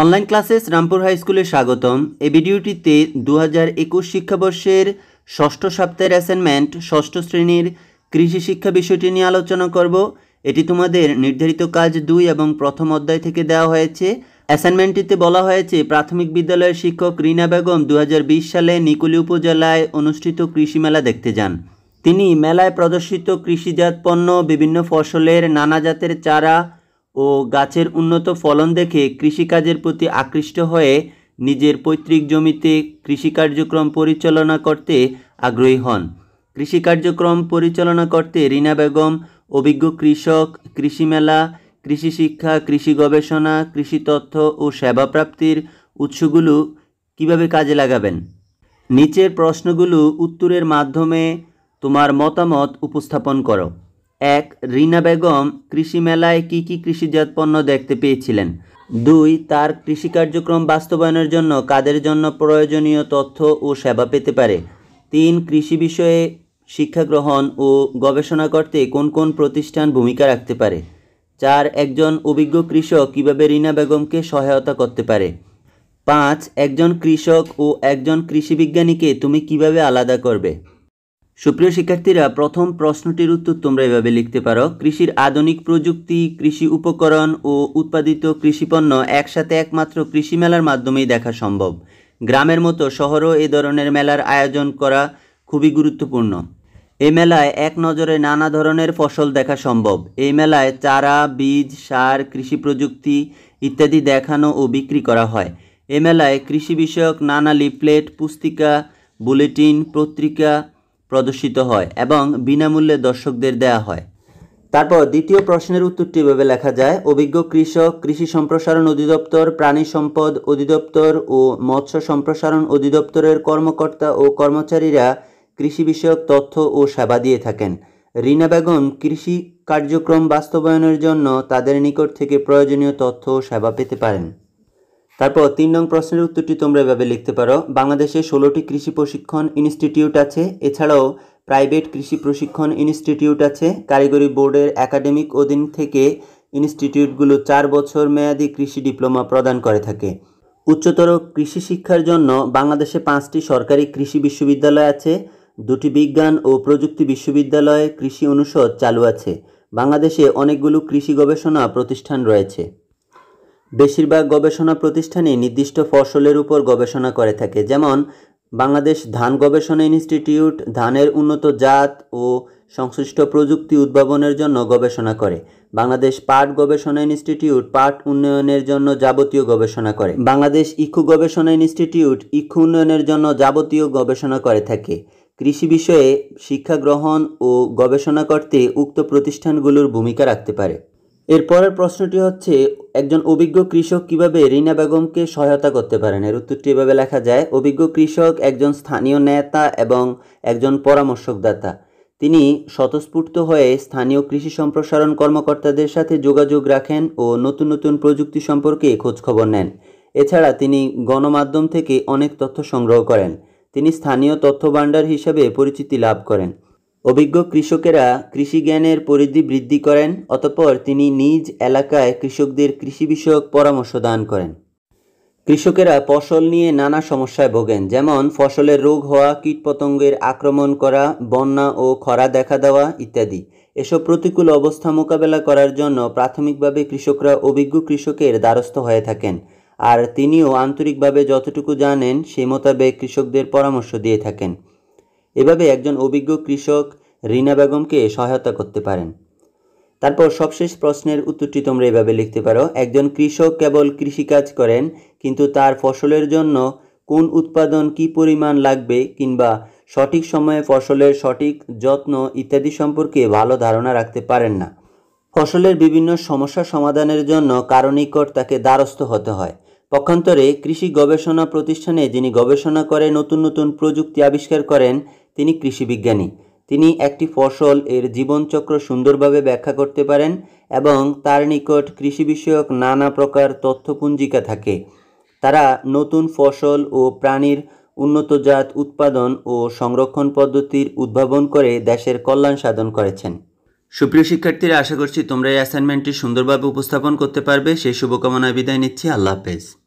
online classes Rampur high স্কুলে স্বাগতম এই ভিডিওটিতে দু হাজার একুশ শিক্ষাবর্ষের ষষ্ঠ সপ্তাহের অ্যাসাইনমেন্ট ষষ্ঠ শ্রেণীর কৃষি শিক্ষা বিষয়টি নিয়ে আলোচনা করব এটি তোমাদের নির্ধারিত কাজ দুই এবং প্রথম অধ্যায় থেকে দেওয়া হয়েছে অ্যাসাইনমেন্টটিতে বলা হয়েছে প্রাথমিক বিদ্যালয়ের শিক্ষক রিনা বেগম দু সালে নিকুলি উপজেলায় অনুষ্ঠিত কৃষি মেলা দেখতে যান তিনি মেলায় প্রদর্শিত কৃষিজাত পণ্য বিভিন্ন ফসলের নানা জাতের চারা ও গাছের উন্নত ফলন দেখে কৃষিকাজের প্রতি আকৃষ্ট হয়ে নিজের পৈতৃক জমিতে কৃষি কার্যক্রম পরিচালনা করতে আগ্রহী হন কৃষি কার্যক্রম পরিচালনা করতে রিনা বেগম অভিজ্ঞ কৃষক কৃষি মেলা কৃষি শিক্ষা কৃষি গবেষণা কৃষি তথ্য ও সেবা প্রাপ্তির উৎসগুলো কিভাবে কাজে লাগাবেন নিচের প্রশ্নগুলো উত্তরের মাধ্যমে তোমার মতামত উপস্থাপন করো এক রিনা বেগম কৃষি মেলায় কি কি কৃষিজাত পণ্য দেখতে পেয়েছিলেন দুই তার কৃষি কার্যক্রম বাস্তবায়নের জন্য কাদের জন্য প্রয়োজনীয় তথ্য ও সেবা পেতে পারে তিন কৃষি বিষয়ে শিক্ষা গ্রহণ ও গবেষণা করতে কোন কোন প্রতিষ্ঠান ভূমিকা রাখতে পারে চার একজন অভিজ্ঞ কৃষক কিভাবে রিনা বেগমকে সহায়তা করতে পারে পাঁচ একজন কৃষক ও একজন কৃষি বিজ্ঞানীকে তুমি কিভাবে আলাদা করবে সুপ্রিয় শিক্ষার্থীরা প্রথম প্রশ্নটির উত্তর তোমরা এভাবে লিখতে পারো কৃষির আধুনিক প্রযুক্তি কৃষি উপকরণ ও উৎপাদিত কৃষিপণ্য একসাথে একমাত্র কৃষি মেলার মাধ্যমেই দেখা সম্ভব গ্রামের মতো শহরও এ ধরনের মেলার আয়োজন করা খুবই গুরুত্বপূর্ণ এ মেলায় এক নজরে নানা ধরনের ফসল দেখা সম্ভব এই মেলায় চারা বীজ সার কৃষি প্রযুক্তি ইত্যাদি দেখানো ও বিক্রি করা হয় এ মেলায় কৃষি বিষয়ক নানা লিফলেট পুস্তিকা বুলেটিন পত্রিকা প্রদর্শিত হয় এবং বিনামূল্যে দর্শকদের দেয়া হয় তারপর দ্বিতীয় প্রশ্নের উত্তরটি এভাবে লেখা যায় অভিজ্ঞ কৃষক কৃষি সম্প্রসারণ অধিদপ্তর প্রাণী সম্পদ অধিদপ্তর ও মৎস্য সম্প্রসারণ অধিদপ্তরের কর্মকর্তা ও কর্মচারীরা কৃষি বিষয়ক তথ্য ও সেবা দিয়ে থাকেন রিনা বেগম কৃষি কার্যক্রম বাস্তবায়নের জন্য তাদের নিকট থেকে প্রয়োজনীয় তথ্য ও সেবা পেতে পারেন তারপর তিন নং প্রশ্নের উত্তরটি তোমরা এভাবে লিখতে পারো বাংলাদেশে ষোলোটি কৃষি প্রশিক্ষণ ইনস্টিটিউট আছে এছাড়াও প্রাইভেট কৃষি প্রশিক্ষণ ইনস্টিটিউট আছে কারিগরি বোর্ডের একাডেমিক অধীন থেকে ইনস্টিটিউটগুলো চার বছর মেয়াদী কৃষি ডিপ্লোমা প্রদান করে থাকে উচ্চতর কৃষি শিক্ষার জন্য বাংলাদেশে পাঁচটি সরকারি কৃষি বিশ্ববিদ্যালয় আছে দুটি বিজ্ঞান ও প্রযুক্তি বিশ্ববিদ্যালয়ে কৃষি অনুষদ চালু আছে বাংলাদেশে অনেকগুলো কৃষি গবেষণা প্রতিষ্ঠান রয়েছে বেশিরভাগ গবেষণা প্রতিষ্ঠানই নির্দিষ্ট ফসলের উপর গবেষণা করে থাকে যেমন বাংলাদেশ ধান গবেষণা ইনস্টিটিউট ধানের উন্নত জাত ও সংশ্লিষ্ট প্রযুক্তি উদ্ভাবনের জন্য গবেষণা করে বাংলাদেশ পাট গবেষণা ইনস্টিটিউট পাট উন্নয়নের জন্য যাবতীয় গবেষণা করে বাংলাদেশ ইক্ষু গবেষণা ইনস্টিটিউট ইক্ষু উন্নয়নের জন্য যাবতীয় গবেষণা করে থাকে কৃষি বিষয়ে শিক্ষা গ্রহণ ও গবেষণা করতে উক্ত প্রতিষ্ঠানগুলোর ভূমিকা রাখতে পারে এরপরের প্রশ্নটি হচ্ছে একজন অভিজ্ঞ কৃষক কিভাবে রিনা বেগমকে সহায়তা করতে পারেন এর উত্তরটি এভাবে লেখা যায় অভিজ্ঞ কৃষক একজন স্থানীয় নেতা এবং একজন পরামর্শকদাতা তিনি স্বতঃস্ফূর্ত হয়ে স্থানীয় কৃষি সম্প্রসারণ কর্মকর্তাদের সাথে যোগাযোগ রাখেন ও নতুন নতুন প্রযুক্তি সম্পর্কে খোঁজখবর নেন এছাড়া তিনি গণমাধ্যম থেকে অনেক তথ্য সংগ্রহ করেন তিনি স্থানীয় তথ্য ভাণ্ডার হিসাবে পরিচিতি লাভ করেন অভিজ্ঞ কৃষকেরা কৃষি জ্ঞানের পরিধি বৃদ্ধি করেন অতপর তিনি নিজ এলাকায় কৃষকদের কৃষি বিষয়ক পরামর্শ দান করেন কৃষকেরা ফসল নিয়ে নানা সমস্যায় ভোগেন যেমন ফসলের রোগ হওয়া কীটপতঙ্গের আক্রমণ করা বন্যা ও খরা দেখা দেওয়া ইত্যাদি এসব প্রতিকূল অবস্থা মোকাবেলা করার জন্য প্রাথমিকভাবে কৃষকরা অভিজ্ঞ কৃষকের দ্বারস্থ হয়ে থাকেন আর তিনিও আন্তরিকভাবে যতটুকু জানেন সেই মোতাবেক কৃষকদের পরামর্শ দিয়ে থাকেন এভাবে একজন অভিজ্ঞ কৃষক রিনা বেগমকে সহায়তা করতে পারেন তারপর সবশেষ প্রশ্নের উত্তরটি তোমরা এভাবে লিখতে পারো একজন কৃষক কেবল কৃষিকাজ করেন কিন্তু তার ফসলের জন্য কোন উৎপাদন কি পরিমাণ লাগবে কিংবা সঠিক সময়ে ফসলের সঠিক যত্ন ইত্যাদি সম্পর্কে ভালো ধারণা রাখতে পারেন না ফসলের বিভিন্ন সমস্যা সমাধানের জন্য কারণিকট তাকে দ্বারস্থ হতে হয় পক্ষান্তরে কৃষি গবেষণা প্রতিষ্ঠানে যিনি গবেষণা করে নতুন নতুন প্রযুক্তি আবিষ্কার করেন তিনি কৃষিবিজ্ঞানী তিনি একটি ফসল এর জীবনচক্র সুন্দরভাবে ব্যাখ্যা করতে পারেন এবং তার নিকট কৃষি বিষয়ক নানা প্রকার তথ্যপুঞ্জিকা থাকে তারা নতুন ফসল ও প্রাণীর উন্নত জাত উৎপাদন ও সংরক্ষণ পদ্ধতির উদ্ভাবন করে দেশের কল্যাণ সাধন করেছেন সুপ্রিয় শিক্ষার্থীরা আশা করছি তোমরা এই অ্যাসাইনমেন্টটি সুন্দরভাবে উপস্থাপন করতে পারবে সেই শুভকামনায় বিদায় নিচ্ছি আল্লাহ হাফেজ